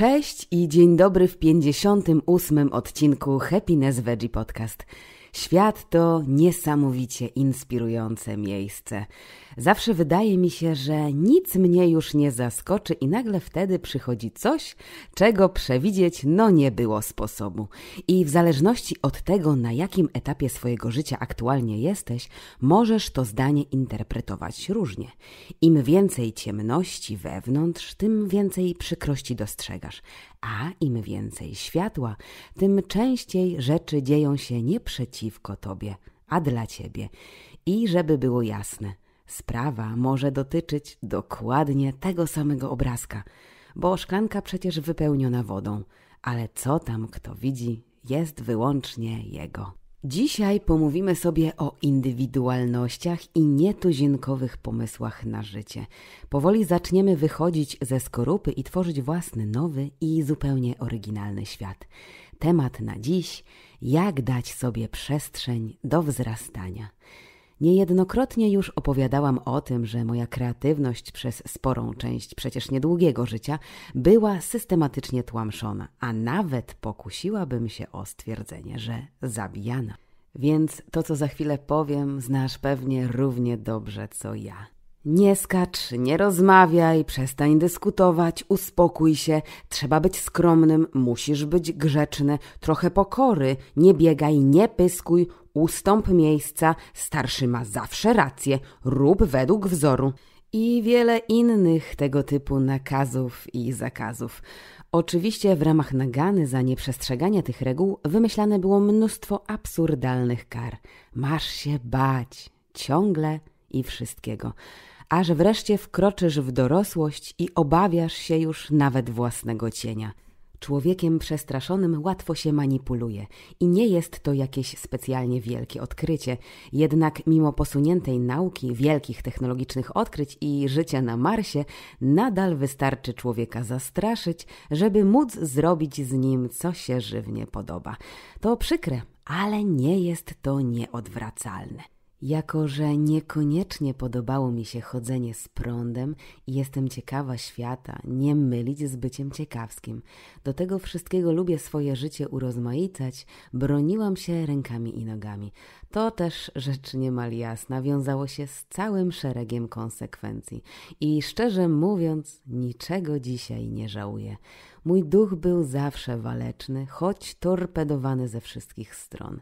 Cześć i dzień dobry w 58. odcinku Happiness Veggie Podcast. Świat to niesamowicie inspirujące miejsce. Zawsze wydaje mi się, że nic mnie już nie zaskoczy i nagle wtedy przychodzi coś, czego przewidzieć no nie było sposobu. I w zależności od tego, na jakim etapie swojego życia aktualnie jesteś, możesz to zdanie interpretować różnie. Im więcej ciemności wewnątrz, tym więcej przykrości dostrzegasz, a im więcej światła, tym częściej rzeczy dzieją się nie przeciwko tobie, a dla ciebie. I żeby było jasne – Sprawa może dotyczyć dokładnie tego samego obrazka, bo szklanka przecież wypełniona wodą, ale co tam kto widzi, jest wyłącznie jego. Dzisiaj pomówimy sobie o indywidualnościach i nietuzinkowych pomysłach na życie. Powoli zaczniemy wychodzić ze skorupy i tworzyć własny nowy i zupełnie oryginalny świat. Temat na dziś: jak dać sobie przestrzeń do wzrastania. Niejednokrotnie już opowiadałam o tym, że moja kreatywność przez sporą część przecież niedługiego życia była systematycznie tłamszona, a nawet pokusiłabym się o stwierdzenie, że zabijana. Więc to, co za chwilę powiem, znasz pewnie równie dobrze co ja. Nie skacz, nie rozmawiaj, przestań dyskutować, uspokój się, trzeba być skromnym, musisz być grzeczny, trochę pokory, nie biegaj, nie pyskuj, Ustąp miejsca, starszy ma zawsze rację, rób według wzoru. I wiele innych tego typu nakazów i zakazów. Oczywiście w ramach nagany za nieprzestrzeganie tych reguł wymyślane było mnóstwo absurdalnych kar. Masz się bać ciągle i wszystkiego, aż wreszcie wkroczysz w dorosłość i obawiasz się już nawet własnego cienia. Człowiekiem przestraszonym łatwo się manipuluje i nie jest to jakieś specjalnie wielkie odkrycie. Jednak mimo posuniętej nauki, wielkich technologicznych odkryć i życia na Marsie, nadal wystarczy człowieka zastraszyć, żeby móc zrobić z nim, co się żywnie podoba. To przykre, ale nie jest to nieodwracalne. Jako, że niekoniecznie podobało mi się chodzenie z prądem i jestem ciekawa świata, nie mylić z byciem ciekawskim, do tego wszystkiego lubię swoje życie urozmaicać, broniłam się rękami i nogami. To też rzecz niemal jasna wiązało się z całym szeregiem konsekwencji i szczerze mówiąc, niczego dzisiaj nie żałuję. Mój duch był zawsze waleczny, choć torpedowany ze wszystkich stron.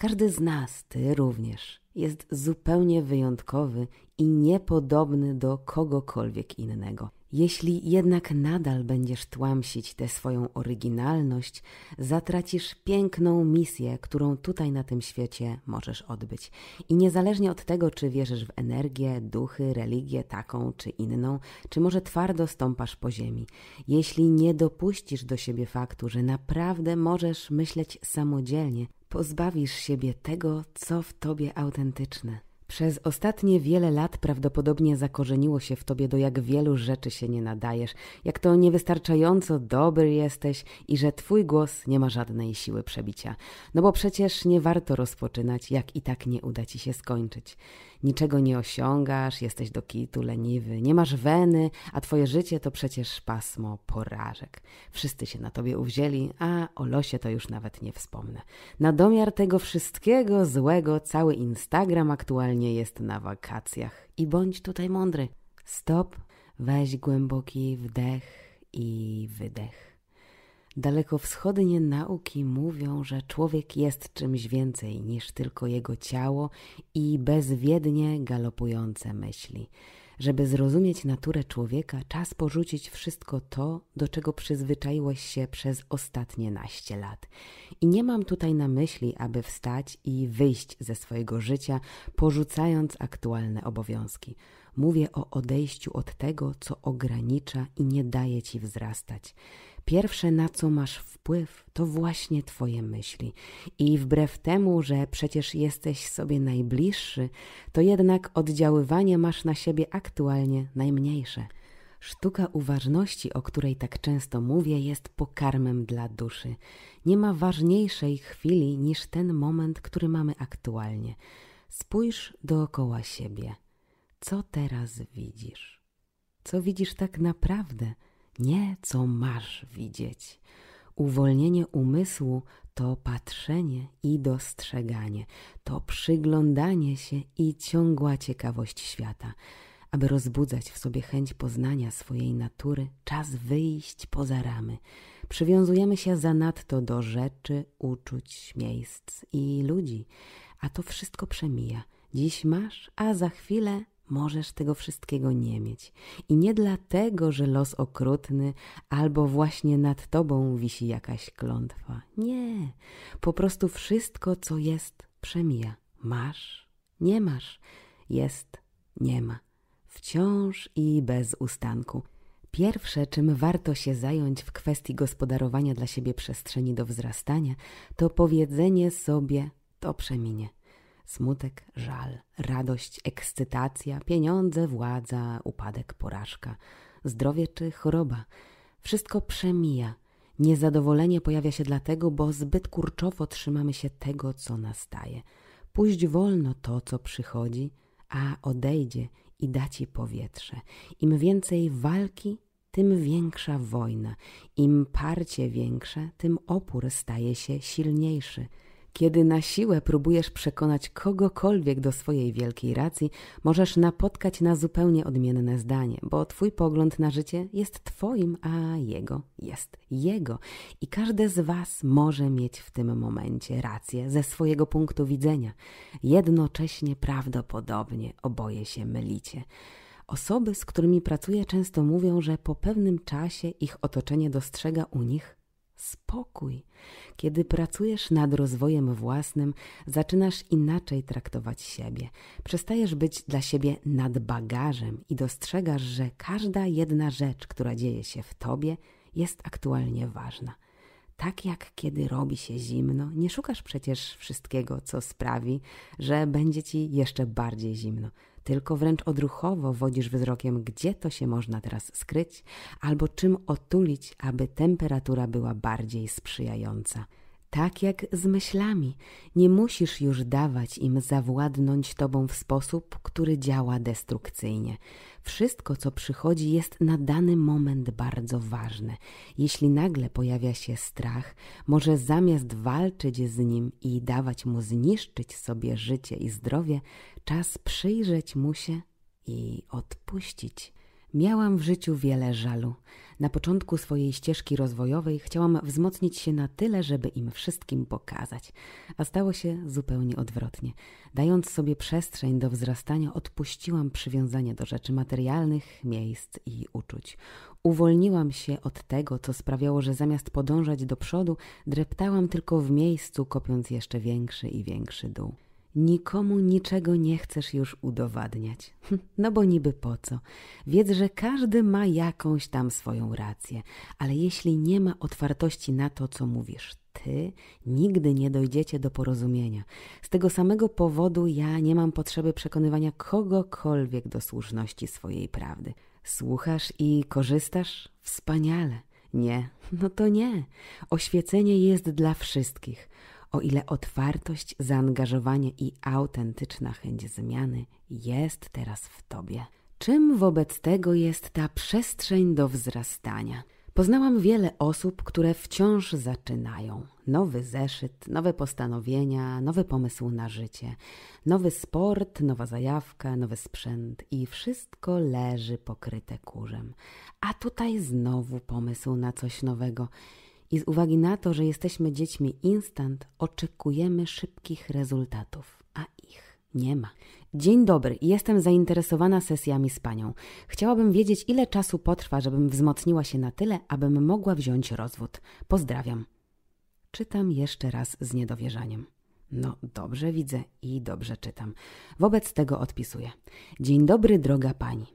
Każdy z nas, ty również, jest zupełnie wyjątkowy i niepodobny do kogokolwiek innego. Jeśli jednak nadal będziesz tłamsić tę swoją oryginalność, zatracisz piękną misję, którą tutaj na tym świecie możesz odbyć. I niezależnie od tego, czy wierzysz w energię, duchy, religię taką czy inną, czy może twardo stąpasz po ziemi, jeśli nie dopuścisz do siebie faktu, że naprawdę możesz myśleć samodzielnie, pozbawisz siebie tego, co w tobie autentyczne. Przez ostatnie wiele lat prawdopodobnie zakorzeniło się w tobie, do jak wielu rzeczy się nie nadajesz, jak to niewystarczająco dobry jesteś i że twój głos nie ma żadnej siły przebicia. No bo przecież nie warto rozpoczynać, jak i tak nie uda ci się skończyć niczego nie osiągasz, jesteś do kitu leniwy, nie masz weny, a twoje życie to przecież pasmo porażek. Wszyscy się na tobie uwzięli, a o losie to już nawet nie wspomnę. Na domiar tego wszystkiego złego cały Instagram aktualnie jest na wakacjach. I bądź tutaj mądry. Stop, weź głęboki wdech i wydech. Dalekowschodnie nauki mówią, że człowiek jest czymś więcej niż tylko jego ciało i bezwiednie galopujące myśli. Żeby zrozumieć naturę człowieka, czas porzucić wszystko to, do czego przyzwyczaiłeś się przez ostatnie naście lat. I nie mam tutaj na myśli, aby wstać i wyjść ze swojego życia, porzucając aktualne obowiązki. Mówię o odejściu od tego, co ogranicza i nie daje ci wzrastać. Pierwsze, na co masz wpływ, to właśnie Twoje myśli. I wbrew temu, że przecież jesteś sobie najbliższy, to jednak oddziaływanie masz na siebie aktualnie najmniejsze. Sztuka uważności, o której tak często mówię, jest pokarmem dla duszy. Nie ma ważniejszej chwili niż ten moment, który mamy aktualnie. Spójrz dookoła siebie. Co teraz widzisz? Co widzisz tak naprawdę? nie co masz widzieć. Uwolnienie umysłu to patrzenie i dostrzeganie, to przyglądanie się i ciągła ciekawość świata. Aby rozbudzać w sobie chęć poznania swojej natury, czas wyjść poza ramy. Przywiązujemy się zanadto do rzeczy, uczuć, miejsc i ludzi, a to wszystko przemija. Dziś masz, a za chwilę Możesz tego wszystkiego nie mieć. I nie dlatego, że los okrutny albo właśnie nad tobą wisi jakaś klątwa. Nie. Po prostu wszystko, co jest, przemija. Masz, nie masz. Jest, nie ma. Wciąż i bez ustanku. Pierwsze, czym warto się zająć w kwestii gospodarowania dla siebie przestrzeni do wzrastania, to powiedzenie sobie: to przeminie. Smutek, żal, radość, ekscytacja, pieniądze, władza, upadek, porażka, zdrowie czy choroba. Wszystko przemija. Niezadowolenie pojawia się dlatego, bo zbyt kurczowo trzymamy się tego, co nastaje. Pójść wolno to, co przychodzi, a odejdzie i da ci powietrze. Im więcej walki, tym większa wojna. Im parcie większe, tym opór staje się silniejszy. Kiedy na siłę próbujesz przekonać kogokolwiek do swojej wielkiej racji, możesz napotkać na zupełnie odmienne zdanie, bo twój pogląd na życie jest twoim, a jego jest jego. I każdy z was może mieć w tym momencie rację ze swojego punktu widzenia. Jednocześnie prawdopodobnie oboje się mylicie. Osoby, z którymi pracuję, często mówią, że po pewnym czasie ich otoczenie dostrzega u nich spokój. Kiedy pracujesz nad rozwojem własnym, zaczynasz inaczej traktować siebie. Przestajesz być dla siebie bagażem i dostrzegasz, że każda jedna rzecz, która dzieje się w tobie, jest aktualnie ważna. Tak jak kiedy robi się zimno, nie szukasz przecież wszystkiego, co sprawi, że będzie ci jeszcze bardziej zimno tylko wręcz odruchowo wodzisz wzrokiem, gdzie to się można teraz skryć, albo czym otulić, aby temperatura była bardziej sprzyjająca. Tak jak z myślami, nie musisz już dawać im zawładnąć tobą w sposób, który działa destrukcyjnie. Wszystko, co przychodzi, jest na dany moment bardzo ważne. Jeśli nagle pojawia się strach, może zamiast walczyć z nim i dawać mu zniszczyć sobie życie i zdrowie, czas przyjrzeć mu się i odpuścić. Miałam w życiu wiele żalu. Na początku swojej ścieżki rozwojowej chciałam wzmocnić się na tyle, żeby im wszystkim pokazać, a stało się zupełnie odwrotnie. Dając sobie przestrzeń do wzrastania, odpuściłam przywiązanie do rzeczy materialnych, miejsc i uczuć. Uwolniłam się od tego, co sprawiało, że zamiast podążać do przodu, dreptałam tylko w miejscu, kopiąc jeszcze większy i większy dół. Nikomu niczego nie chcesz już udowadniać. No bo niby po co? Wiedz, że każdy ma jakąś tam swoją rację, ale jeśli nie ma otwartości na to, co mówisz ty, nigdy nie dojdziecie do porozumienia. Z tego samego powodu ja nie mam potrzeby przekonywania kogokolwiek do słuszności swojej prawdy. Słuchasz i korzystasz? Wspaniale. Nie, no to nie. Oświecenie jest dla wszystkich o ile otwartość, zaangażowanie i autentyczna chęć zmiany jest teraz w tobie. Czym wobec tego jest ta przestrzeń do wzrastania? Poznałam wiele osób, które wciąż zaczynają. Nowy zeszyt, nowe postanowienia, nowy pomysł na życie, nowy sport, nowa zajawka, nowy sprzęt i wszystko leży pokryte kurzem. A tutaj znowu pomysł na coś nowego i z uwagi na to, że jesteśmy dziećmi instant, oczekujemy szybkich rezultatów, a ich nie ma. Dzień dobry, jestem zainteresowana sesjami z panią. Chciałabym wiedzieć, ile czasu potrwa, żebym wzmocniła się na tyle, abym mogła wziąć rozwód. Pozdrawiam. Czytam jeszcze raz z niedowierzaniem. No, dobrze widzę i dobrze czytam. Wobec tego odpisuję. Dzień dobry, droga pani.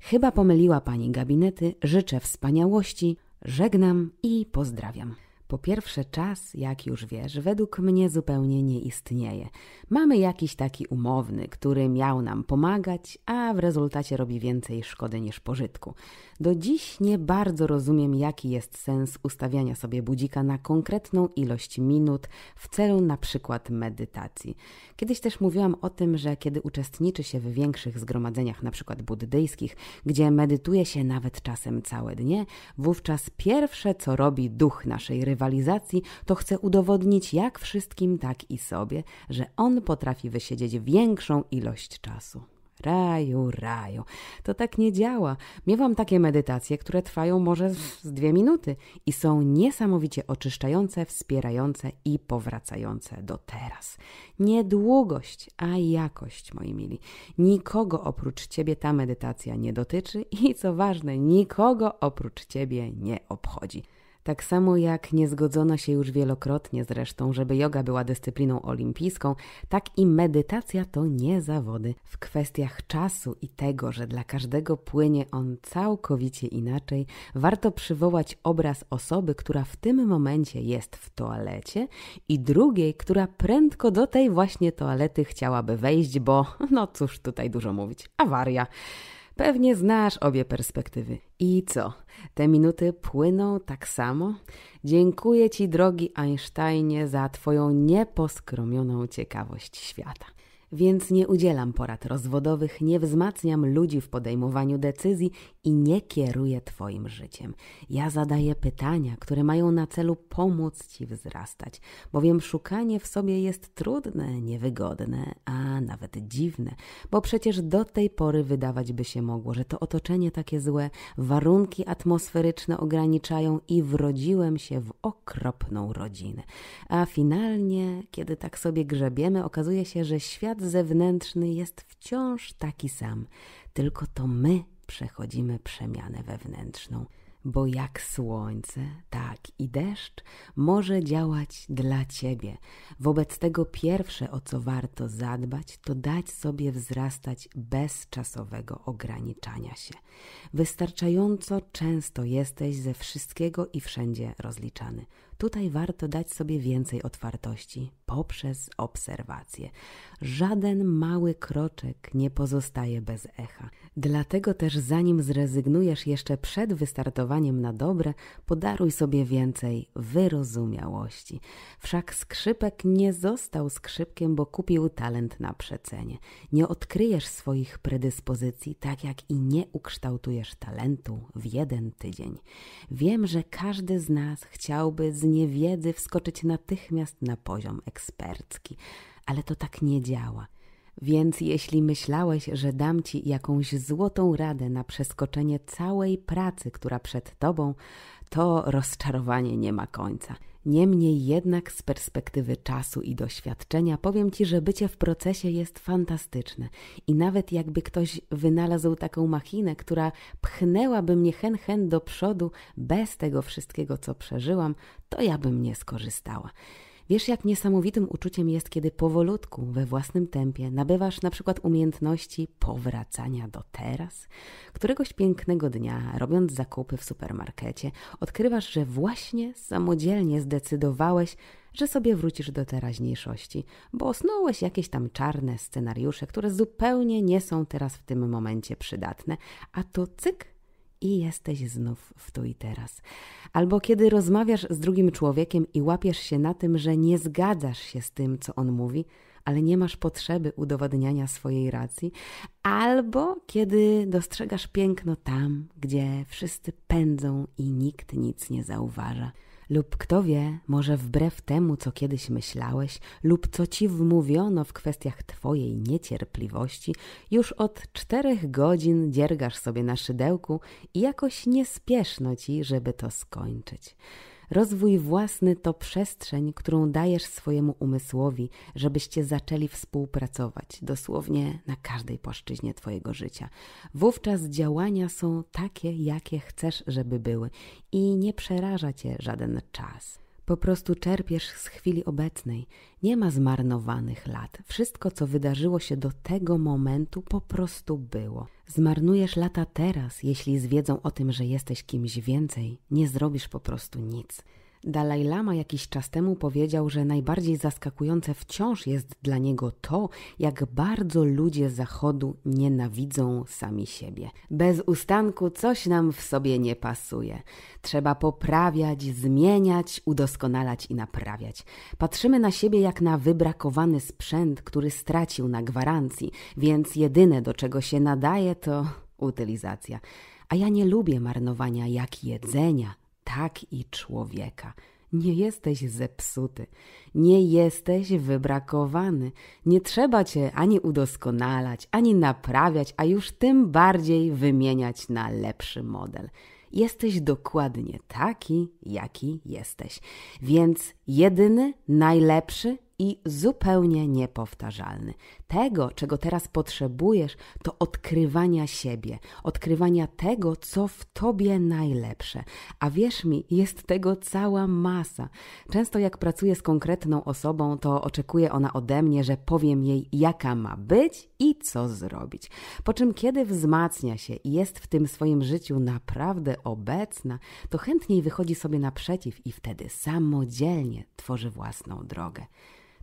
Chyba pomyliła pani gabinety, życzę wspaniałości. Żegnam i pozdrawiam. Po pierwsze, czas, jak już wiesz, według mnie zupełnie nie istnieje. Mamy jakiś taki umowny, który miał nam pomagać, a w rezultacie robi więcej szkody niż pożytku. Do dziś nie bardzo rozumiem, jaki jest sens ustawiania sobie budzika na konkretną ilość minut w celu na przykład medytacji. Kiedyś też mówiłam o tym, że kiedy uczestniczy się w większych zgromadzeniach, na przykład buddyjskich, gdzie medytuje się nawet czasem całe dnie, wówczas pierwsze, co robi duch naszej rywalizacji, rywalizacji, to chce udowodnić jak wszystkim, tak i sobie, że on potrafi wysiedzieć większą ilość czasu. Raju, raju. To tak nie działa. Miewam takie medytacje, które trwają może z dwie minuty i są niesamowicie oczyszczające, wspierające i powracające do teraz. Nie długość, a jakość, moi mili. Nikogo oprócz ciebie ta medytacja nie dotyczy i co ważne, nikogo oprócz ciebie nie obchodzi. Tak samo jak nie zgodzono się już wielokrotnie zresztą, żeby yoga była dyscypliną olimpijską, tak i medytacja to nie zawody. W kwestiach czasu i tego, że dla każdego płynie on całkowicie inaczej, warto przywołać obraz osoby, która w tym momencie jest w toalecie i drugiej, która prędko do tej właśnie toalety chciałaby wejść, bo no cóż tutaj dużo mówić, awaria. Pewnie znasz obie perspektywy. I co? Te minuty płyną tak samo? Dziękuję Ci, drogi Einsteinie, za Twoją nieposkromioną ciekawość świata więc nie udzielam porad rozwodowych, nie wzmacniam ludzi w podejmowaniu decyzji i nie kieruję Twoim życiem. Ja zadaję pytania, które mają na celu pomóc Ci wzrastać, bowiem szukanie w sobie jest trudne, niewygodne, a nawet dziwne, bo przecież do tej pory wydawać by się mogło, że to otoczenie takie złe, warunki atmosferyczne ograniczają i wrodziłem się w okropną rodzinę. A finalnie, kiedy tak sobie grzebiemy, okazuje się, że świat świat zewnętrzny jest wciąż taki sam, tylko to my przechodzimy przemianę wewnętrzną, bo jak słońce, tak i deszcz może działać dla ciebie. Wobec tego pierwsze, o co warto zadbać, to dać sobie wzrastać bez czasowego ograniczania się. Wystarczająco często jesteś ze wszystkiego i wszędzie rozliczany Tutaj warto dać sobie więcej otwartości poprzez obserwacje. Żaden mały kroczek nie pozostaje bez echa. Dlatego też zanim zrezygnujesz jeszcze przed wystartowaniem na dobre, podaruj sobie więcej wyrozumiałości. Wszak skrzypek nie został skrzypkiem, bo kupił talent na przecenie. Nie odkryjesz swoich predyspozycji tak jak i nie ukształtujesz talentu w jeden tydzień. Wiem, że każdy z nas chciałby z wiedzy wskoczyć natychmiast na poziom ekspercki, ale to tak nie działa. Więc jeśli myślałeś, że dam ci jakąś złotą radę na przeskoczenie całej pracy, która przed tobą, to rozczarowanie nie ma końca. Niemniej jednak z perspektywy czasu i doświadczenia powiem Ci, że bycie w procesie jest fantastyczne i nawet jakby ktoś wynalazł taką machinę, która pchnęłaby mnie hen hen do przodu bez tego wszystkiego, co przeżyłam, to ja bym nie skorzystała. Wiesz, jak niesamowitym uczuciem jest, kiedy powolutku, we własnym tempie nabywasz na przykład umiejętności powracania do teraz? Któregoś pięknego dnia, robiąc zakupy w supermarkecie, odkrywasz, że właśnie samodzielnie zdecydowałeś, że sobie wrócisz do teraźniejszości, bo osnułeś jakieś tam czarne scenariusze, które zupełnie nie są teraz w tym momencie przydatne, a to cyk i jesteś znów w tu i teraz. Albo kiedy rozmawiasz z drugim człowiekiem i łapiesz się na tym, że nie zgadzasz się z tym, co on mówi, ale nie masz potrzeby udowadniania swojej racji, albo kiedy dostrzegasz piękno tam, gdzie wszyscy pędzą i nikt nic nie zauważa lub kto wie, może wbrew temu, co kiedyś myślałeś, lub co ci wmówiono w kwestiach twojej niecierpliwości, już od czterech godzin dziergasz sobie na szydełku i jakoś spieszno ci, żeby to skończyć. Rozwój własny to przestrzeń, którą dajesz swojemu umysłowi, żebyście zaczęli współpracować dosłownie na każdej płaszczyźnie Twojego życia. Wówczas działania są takie, jakie chcesz, żeby były i nie przeraża Cię żaden czas. Po prostu czerpiesz z chwili obecnej. Nie ma zmarnowanych lat. Wszystko, co wydarzyło się do tego momentu, po prostu było. Zmarnujesz lata teraz, jeśli z wiedzą o tym, że jesteś kimś więcej, nie zrobisz po prostu nic. Dalaj Lama jakiś czas temu powiedział, że najbardziej zaskakujące wciąż jest dla niego to, jak bardzo ludzie Zachodu nienawidzą sami siebie. Bez ustanku coś nam w sobie nie pasuje. Trzeba poprawiać, zmieniać, udoskonalać i naprawiać. Patrzymy na siebie jak na wybrakowany sprzęt, który stracił na gwarancji, więc jedyne do czego się nadaje to utylizacja. A ja nie lubię marnowania jak jedzenia tak i człowieka. Nie jesteś zepsuty, nie jesteś wybrakowany, nie trzeba cię ani udoskonalać, ani naprawiać, a już tym bardziej wymieniać na lepszy model. Jesteś dokładnie taki, jaki jesteś. Więc jedyny, najlepszy i zupełnie niepowtarzalny. Tego, czego teraz potrzebujesz, to odkrywania siebie, odkrywania tego, co w tobie najlepsze. A wierz mi, jest tego cała masa. Często jak pracuję z konkretną osobą, to oczekuje ona ode mnie, że powiem jej, jaka ma być i co zrobić. Po czym kiedy wzmacnia się i jest w tym swoim życiu naprawdę obecna, to chętniej wychodzi sobie naprzeciw i wtedy samodzielnie tworzy własną drogę.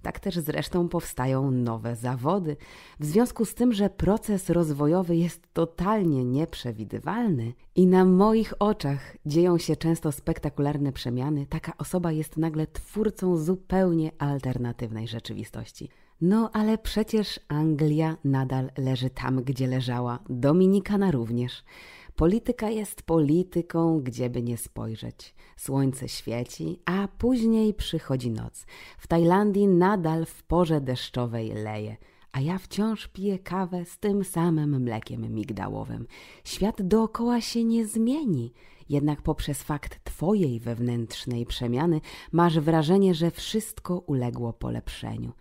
Tak też zresztą powstają nowe zawody. W związku z tym, że proces rozwojowy jest totalnie nieprzewidywalny i na moich oczach dzieją się często spektakularne przemiany, taka osoba jest nagle twórcą zupełnie alternatywnej rzeczywistości. No ale przecież Anglia nadal leży tam, gdzie leżała, Dominikana również. Polityka jest polityką, gdzieby nie spojrzeć. Słońce świeci, a później przychodzi noc. W Tajlandii nadal w porze deszczowej leje a ja wciąż piję kawę z tym samym mlekiem migdałowym. Świat dookoła się nie zmieni, jednak poprzez fakt Twojej wewnętrznej przemiany masz wrażenie, że wszystko uległo polepszeniu.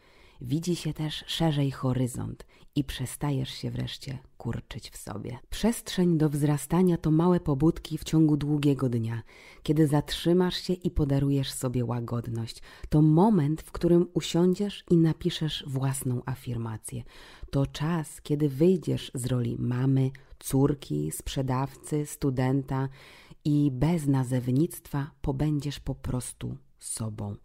Widzi się też szerzej horyzont i przestajesz się wreszcie kurczyć w sobie. Przestrzeń do wzrastania to małe pobudki w ciągu długiego dnia, kiedy zatrzymasz się i podarujesz sobie łagodność. To moment, w którym usiądziesz i napiszesz własną afirmację. To czas, kiedy wyjdziesz z roli mamy, córki, sprzedawcy, studenta i bez nazewnictwa pobędziesz po prostu sobą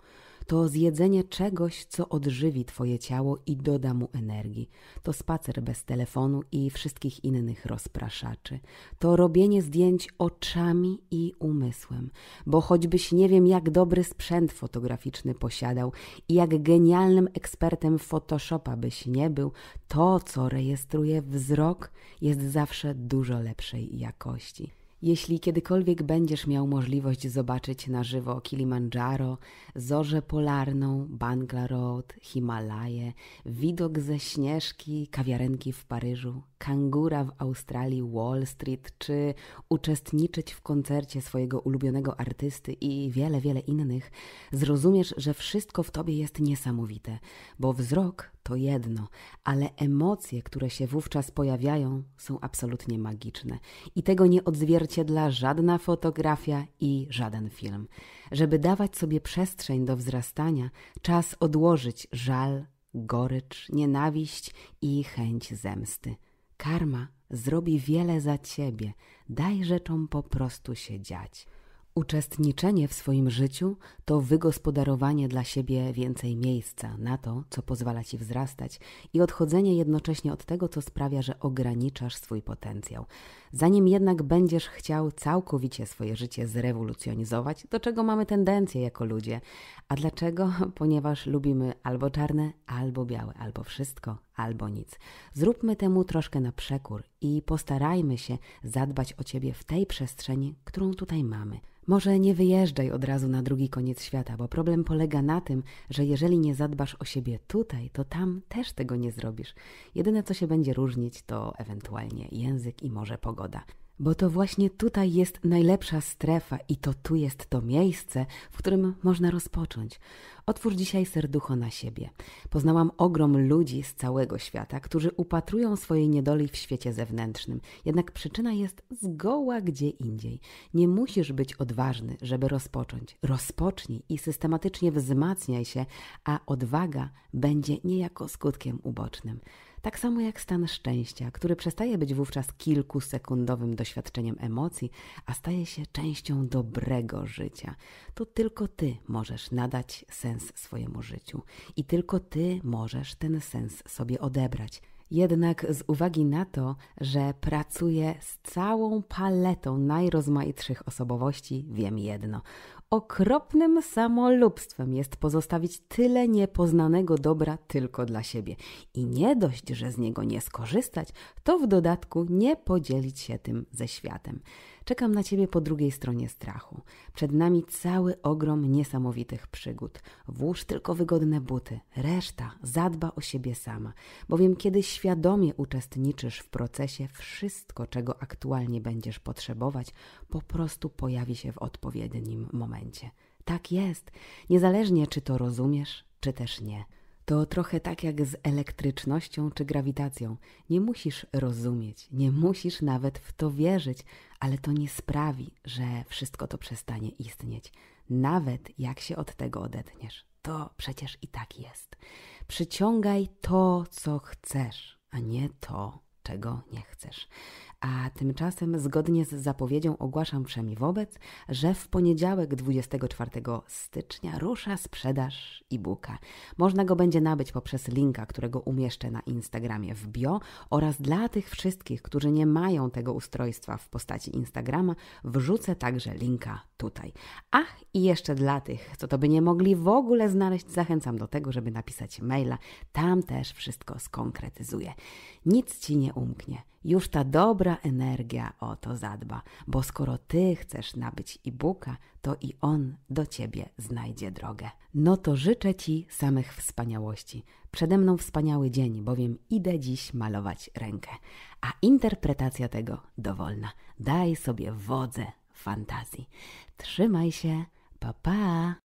to zjedzenie czegoś, co odżywi Twoje ciało i doda mu energii. To spacer bez telefonu i wszystkich innych rozpraszaczy. To robienie zdjęć oczami i umysłem, bo choćbyś nie wiem, jak dobry sprzęt fotograficzny posiadał i jak genialnym ekspertem Photoshopa byś nie był, to, co rejestruje wzrok, jest zawsze dużo lepszej jakości. Jeśli kiedykolwiek będziesz miał możliwość zobaczyć na żywo Kilimandżaro, zorzę polarną, Bangla Road, Himalaje, widok ze Śnieżki, kawiarenki w Paryżu, kangura w Australii, Wall Street, czy uczestniczyć w koncercie swojego ulubionego artysty i wiele, wiele innych, zrozumiesz, że wszystko w tobie jest niesamowite, bo wzrok to jedno, ale emocje, które się wówczas pojawiają, są absolutnie magiczne i tego nie odzwierciedla odzwierciedla żadna fotografia i żaden film. Żeby dawać sobie przestrzeń do wzrastania, czas odłożyć żal, gorycz, nienawiść i chęć zemsty. Karma zrobi wiele za ciebie. Daj rzeczom po prostu się dziać. Uczestniczenie w swoim życiu to wygospodarowanie dla siebie więcej miejsca na to, co pozwala ci wzrastać i odchodzenie jednocześnie od tego, co sprawia, że ograniczasz swój potencjał. Zanim jednak będziesz chciał całkowicie swoje życie zrewolucjonizować, do czego mamy tendencję jako ludzie. A dlaczego? Ponieważ lubimy albo czarne, albo białe, albo wszystko, albo nic. Zróbmy temu troszkę na przekór i postarajmy się zadbać o ciebie w tej przestrzeni, którą tutaj mamy. Może nie wyjeżdżaj od razu na drugi koniec świata, bo problem polega na tym, że jeżeli nie zadbasz o siebie tutaj, to tam też tego nie zrobisz. Jedyne co się będzie różnić to ewentualnie język i może pogoda. Bo to właśnie tutaj jest najlepsza strefa i to tu jest to miejsce, w którym można rozpocząć. Otwórz dzisiaj serducho na siebie. Poznałam ogrom ludzi z całego świata, którzy upatrują swojej niedoli w świecie zewnętrznym. Jednak przyczyna jest zgoła gdzie indziej. Nie musisz być odważny, żeby rozpocząć. Rozpocznij i systematycznie wzmacniaj się, a odwaga będzie niejako skutkiem ubocznym. Tak samo jak stan szczęścia, który przestaje być wówczas kilkusekundowym doświadczeniem emocji, a staje się częścią dobrego życia. To tylko ty możesz nadać sens swojemu życiu i tylko ty możesz ten sens sobie odebrać. Jednak z uwagi na to, że pracuję z całą paletą najrozmaitszych osobowości, wiem jedno. Okropnym samolubstwem jest pozostawić tyle niepoznanego dobra tylko dla siebie. I nie dość, że z niego nie skorzystać, to w dodatku nie podzielić się tym ze światem. Czekam na Ciebie po drugiej stronie strachu. Przed nami cały ogrom niesamowitych przygód. Włóż tylko wygodne buty, reszta zadba o siebie sama, bowiem kiedy świadomie uczestniczysz w procesie, wszystko, czego aktualnie będziesz potrzebować, po prostu pojawi się w odpowiednim momencie. Tak jest, niezależnie czy to rozumiesz, czy też nie. To trochę tak jak z elektrycznością czy grawitacją. Nie musisz rozumieć, nie musisz nawet w to wierzyć, ale to nie sprawi, że wszystko to przestanie istnieć, nawet jak się od tego odetniesz. To przecież i tak jest. Przyciągaj to, co chcesz, a nie to, czego nie chcesz. A tymczasem zgodnie z zapowiedzią ogłaszam wszemi wobec, że w poniedziałek 24 stycznia rusza sprzedaż e-booka. Można go będzie nabyć poprzez linka, którego umieszczę na Instagramie w bio oraz dla tych wszystkich, którzy nie mają tego ustrojstwa w postaci Instagrama, wrzucę także linka tutaj. Ach i jeszcze dla tych, co to by nie mogli w ogóle znaleźć, zachęcam do tego, żeby napisać maila. Tam też wszystko skonkretyzuję. Nic ci nie umknie. Już ta dobra energia o to zadba, bo skoro ty chcesz nabyć e-booka, to i on do ciebie znajdzie drogę. No to życzę ci samych wspaniałości. Przede mną wspaniały dzień, bowiem idę dziś malować rękę, a interpretacja tego dowolna. Daj sobie wodze fantazji. Trzymaj się, pa pa!